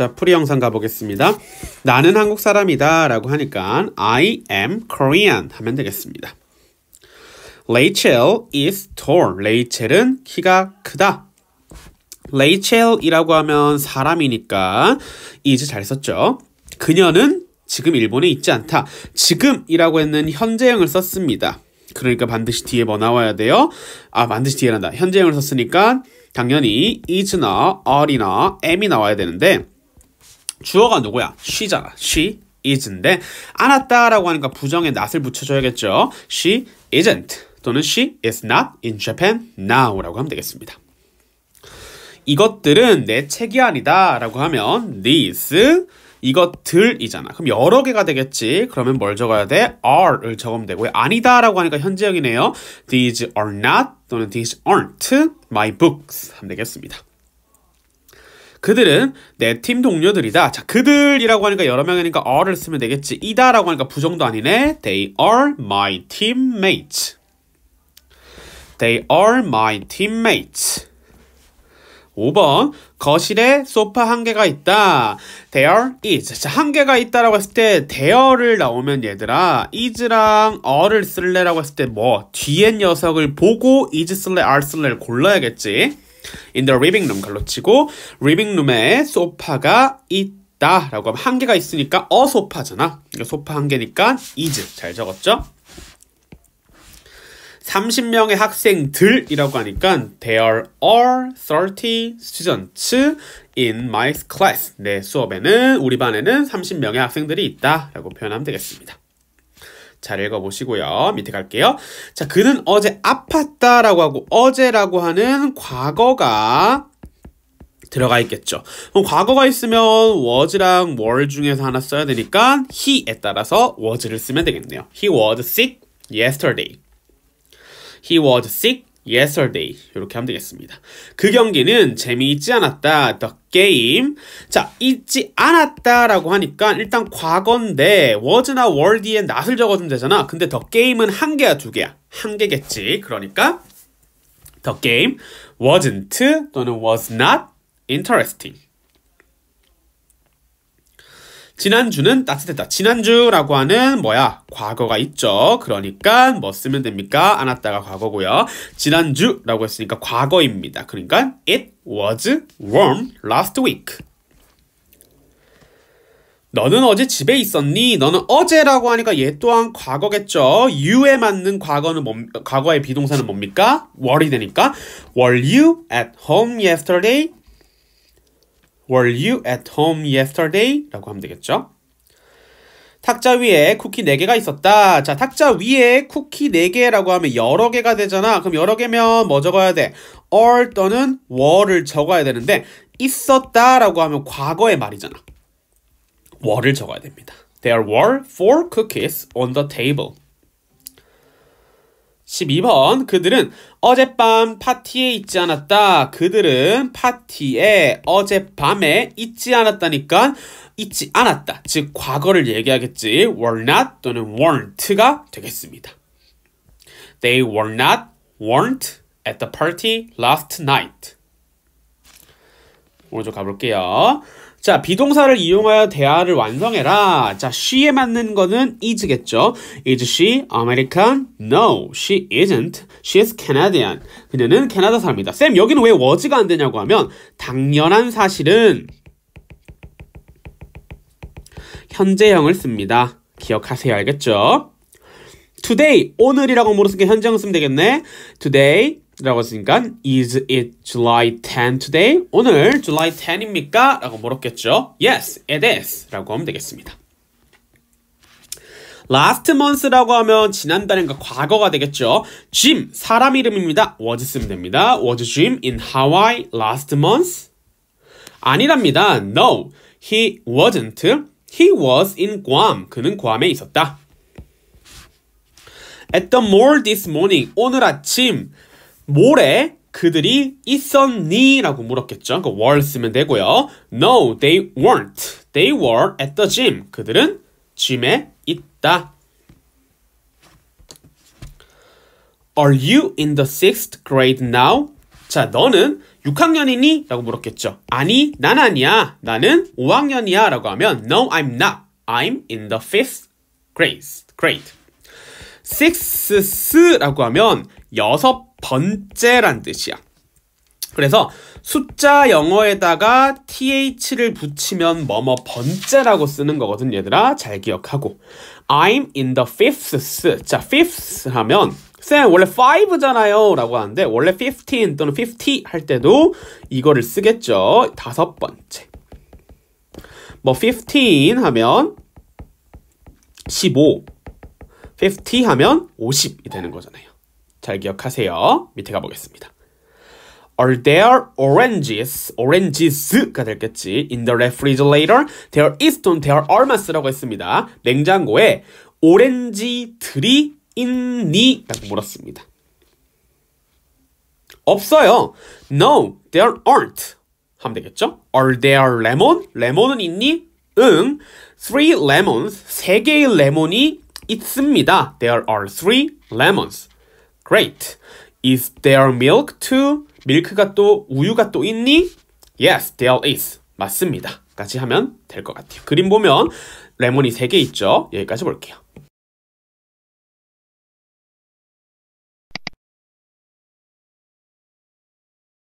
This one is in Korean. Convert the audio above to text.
자, 프리 영상 가보겠습니다. 나는 한국 사람이다 라고 하니까 I am Korean 하면 되겠습니다. 레이첼 is tall. 레이첼은 키가 크다. 레이첼이라고 하면 사람이니까 is 잘 썼죠. 그녀는 지금 일본에 있지 않다. 지금이라고 했는 현재형을 썼습니다. 그러니까 반드시 뒤에 뭐 나와야 돼요? 아, 반드시 뒤에 난다. 현재형을 썼으니까 당연히 is나 are나 am이 나와야 되는데 주어가 누구야? 쉬잖아 she isn't. 안았다라고 하니까 부정에 not을 붙여줘야겠죠. she isn't 또는 she is not in Japan now라고 하면 되겠습니다. 이것들은 내 책이 아니다 라고 하면 these 이것들이잖아. 그럼 여러 개가 되겠지. 그러면 뭘 적어야 돼? are를 적으면 되고 아니다 라고 하니까 현재형이네요. these are not 또는 these aren't my books 하면 되겠습니다. 그들은 내 팀 동료들이다. 자, 그들이라고 하니까 여러 명이니까 are를 쓰면 되겠지. 이다라고 하니까 부정도 아니네. They are my teammates. They are my teammates. 5번 거실에 소파 한 개가 있다. There is. 자, 한 개가 있다라고 했을 때 there를 나오면 얘들아 is랑 are를 쓸래라고 했을 때 뭐 뒤엔 녀석을 보고 is 쓸래 are 쓸래를 골라야겠지. In the living room 걸로 치고 living room에 소파가 있다라고 하면 한 개가 있으니까 어 소파잖아. 그러니까 소파 한 개니까 is 잘 적었죠? 30명의 학생들이라고 하니까 there are 30 students in my class. 내 수업에는 우리 반에는 30명의 학생들이 있다라고 표현하면 되겠습니다. 잘 읽어보시고요. 밑에 갈게요. 자, 그는 어제 아팠다라고 하고 어제라고 하는 과거가 들어가 있겠죠. 그럼 과거가 있으면 was랑 were 중에서 하나 써야 되니까 he에 따라서 was를 쓰면 되겠네요. He was sick yesterday. He was sick yesterday 이렇게 하면 되겠습니다. 그 경기는 재미있지 않았다. The game. 자, 있지 않았다라고 하니까 일단 과거인데 was나 were 뒤에 not을 적어주면 되잖아. 근데 the game은 한 개야, 두 개야? 한 개겠지. 그러니까 the game wasn't 또는 was not interesting. 지난주는 따뜻했다. 지난주라고 하는 뭐야? 과거가 있죠. 그러니까 뭐 쓰면 됩니까? 안았다가 과거고요. 지난주라고 했으니까 과거입니다. 그러니까 it was warm last week. 너는 어제 집에 있었니? 너는 어제라고 하니까 얘 또한 과거겠죠. you에 맞는 과거는 뭐, 과거의 비동사는 뭡니까? were이 되니까 were you at home yesterday? Were you at home yesterday? 라고 하면 되겠죠. 탁자 위에 쿠키 4개가 있었다. 자, 탁자 위에 쿠키 4개라고 하면 여러 개가 되잖아. 그럼 여러 개면 뭐 적어야 돼? a r 또는 were를 적어야 되는데 있었다라고 하면 과거의 말이잖아. were를 적어야 됩니다. There were four cookies on the table. 12번 그들은 어젯밤 파티에 있지 않았다. 그들은 파티에 어젯밤에 있지 않았다니까 있지 않았다. 즉 과거를 얘기하겠지. were not 또는 weren't가 되겠습니다. They were not weren't at the party last night. 오늘 좀 가볼게요. 자, 비동사를 이용하여 대화를 완성해라. 자, she에 맞는 거는 is겠죠. Is she American? No, she isn't. She is Canadian. 그녀는 캐나다 사람이다. 쌤, 여기는 왜 was가 안 되냐고 하면 당연한 사실은 현재형을 씁니다. 기억하세요. 알겠죠? Today, 오늘이라고 모르는 게 현재형 쓰면 되겠네. Today, 라고 했으니까 Is it July 10 today? 오늘 July 10입니까? 라고 물었겠죠. Yes, it is. 라고 하면 되겠습니다. last month라고 하면 지난달인가 과거가 되겠죠. Jim, 사람 이름입니다. was 쓰면 됩니다. was Jim in Hawaii last month? 아니랍니다. No, he wasn't. He was in Guam. 그는 괌에 있었다. At the mall this morning. 오늘 아침 모레 그들이 있었니? 라고 물었겠죠. 그 were 쓰면 되고요. No, they weren't. They were at the gym. 그들은 짐에 있다. Are you in the sixth grade now? 자, 너는 6학년이니? 라고 물었겠죠. 아니, 난 아니야. 나는 5학년이야. 라고 하면 No, I'm not. I'm in the fifth grade. grade. sixth라고 하면 여섯 번째란 뜻이야. 그래서 숫자 영어에다가 th를 붙이면 뭐뭐 번째라고 쓰는 거거든 얘들아 잘 기억하고 I'm in the fifth 자 fifth 하면 쌤 원래 5잖아요 라고 하는데 원래 15 또는 50할 때도 이거를 쓰겠죠 다섯 번째 뭐 15 하면 15 50 하면 50이 되는 거잖아요 잘 기억하세요. 밑에 가보겠습니다. Are there oranges, oranges가 될겠지 In the refrigerator, there is don't there a r e m d s 라고 했습니다. 냉장고에 오렌지들이 있니? 라고 물었습니다. 없어요. No, there aren't. 하면 되겠죠? Are there lemon? 레몬은 있니? 응. Three lemons. 세 개의 레몬이 있습니다. There are three lemons. Great. Is there milk too? 밀크가 또 우유가 또 있니? Yes, there is. 맞습니다. 까지 하면 될 것 같아요. 그림 보면 레몬이 3개 있죠? 여기까지 볼게요.